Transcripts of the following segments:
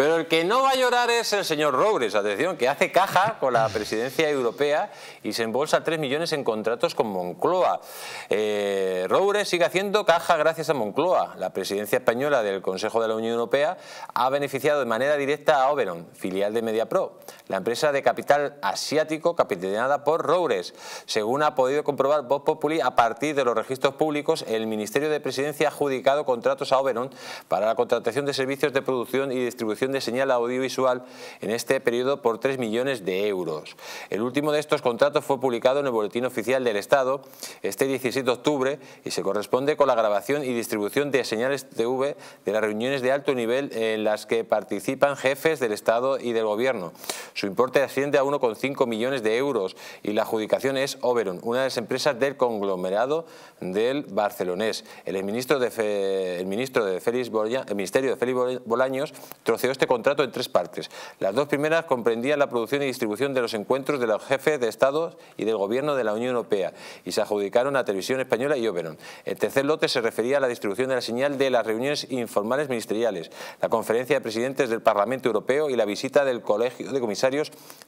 Pero el que no va a llorar es el señor Robles, atención, que hace caja con la presidencia europea y se embolsa 3 millones en contratos con Moncloa. Eh, sigue haciendo caja gracias a Moncloa. La presidencia española del Consejo de la Unión Europea ha beneficiado de manera directa a Oberon, filial de MediaPro la empresa de capital asiático capitaneada por Roures. Según ha podido comprobar Vox Populi, a partir de los registros públicos, el Ministerio de Presidencia ha adjudicado contratos a Oberon para la contratación de servicios de producción y distribución de señal audiovisual en este periodo por 3 millones de euros. El último de estos contratos fue publicado en el Boletín Oficial del Estado este 17 de octubre y se corresponde con la grabación y distribución de señales TV de las reuniones de alto nivel en las que participan jefes del Estado y del Gobierno. Su importe asciende a 1,5 millones de euros y la adjudicación es Oberon, una de las empresas del conglomerado del barcelonés. El ministro de, el ministro de Félix el Ministerio de Félix Bolaños troceó este contrato en tres partes. Las dos primeras comprendían la producción y distribución de los encuentros de los jefes de Estado y del Gobierno de la Unión Europea y se adjudicaron a Televisión Española y Oberon. El tercer lote se refería a la distribución de la señal de las reuniones informales ministeriales, la conferencia de presidentes del Parlamento Europeo y la visita del Colegio de Comisarios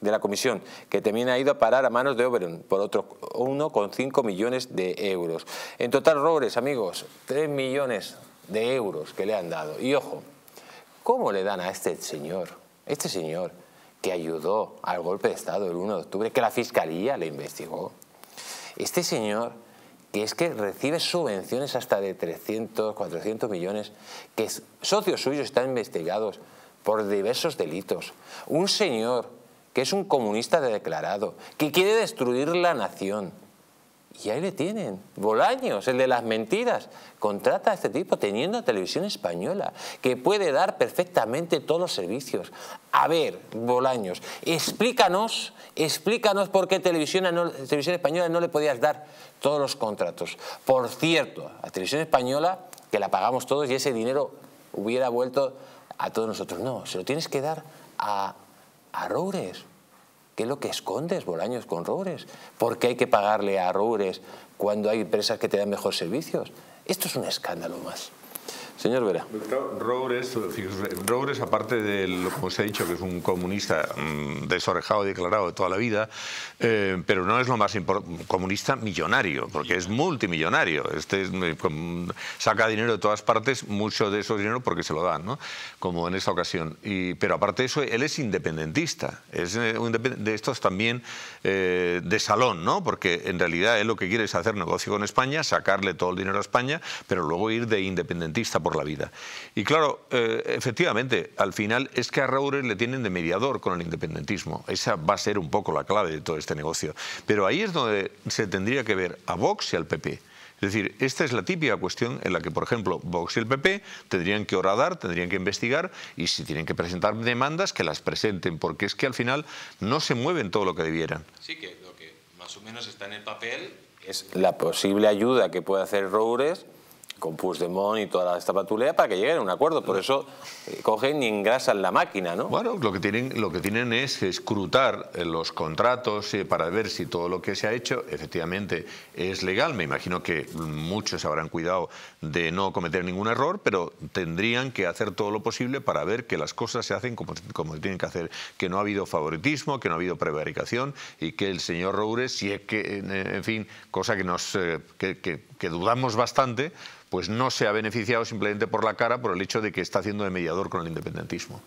de la comisión, que también ha ido a parar a manos de Oberon por otros 1,5 millones de euros. En total, Robres, amigos, 3 millones de euros que le han dado. Y ojo, ¿cómo le dan a este señor, este señor que ayudó al golpe de Estado el 1 de octubre, que la Fiscalía le investigó? Este señor que es que recibe subvenciones hasta de 300, 400 millones, que socios suyos están investigados, por diversos delitos. Un señor que es un comunista declarado, que quiere destruir la nación. Y ahí le tienen, Bolaños, el de las mentiras, contrata a este tipo teniendo televisión española, que puede dar perfectamente todos los servicios. A ver, Bolaños, explícanos, explícanos por qué televisión, televisión española no le podías dar todos los contratos. Por cierto, a televisión española, que la pagamos todos y ese dinero hubiera vuelto a todos nosotros. No, se lo tienes que dar a, a Roures. ¿Qué es lo que escondes, Bolaños, con Roures? ¿Por qué hay que pagarle a Roures cuando hay empresas que te dan mejores servicios? Esto es un escándalo más. Señor Vera. Doctor, aparte de lo que os he dicho, que es un comunista mm, desorejado y declarado de toda la vida, eh, pero no es lo más importante, comunista millonario, porque es multimillonario. Este eh, saca dinero de todas partes, mucho de esos dinero porque se lo dan, ¿no? como en esta ocasión. Y, pero aparte de eso, él es independentista, es eh, de estos también de salón, ¿no? porque en realidad él lo que quiere es hacer negocio con España, sacarle todo el dinero a España, pero luego ir de independentista la vida. Y claro, eh, efectivamente, al final es que a Raúl le tienen de mediador con el independentismo. Esa va a ser un poco la clave de todo este negocio. Pero ahí es donde se tendría que ver a Vox y al PP. Es decir, esta es la típica cuestión en la que, por ejemplo, Vox y el PP tendrían que horadar, tendrían que investigar y si tienen que presentar demandas, que las presenten, porque es que al final no se mueven todo lo que debieran. Sí, que lo que más o menos está en el papel es la posible ayuda que puede hacer Roures con Puigdemont y toda esta patulea para que lleguen a un acuerdo. Por eso eh, cogen y engrasan la máquina, ¿no? Bueno, lo que tienen, lo que tienen es escrutar eh, los contratos eh, para ver si todo lo que se ha hecho efectivamente es legal. Me imagino que muchos habrán cuidado de no cometer ningún error, pero tendrían que hacer todo lo posible para ver que las cosas se hacen como, tienen que hacer, que no ha habido favoritismo, que no ha habido prevaricación y que el señor Roures, si es que, en fin, cosa que, nos, que dudamos bastante, pues no se ha beneficiado simplemente por la cara por el hecho de que está haciendo de mediador con el independentismo.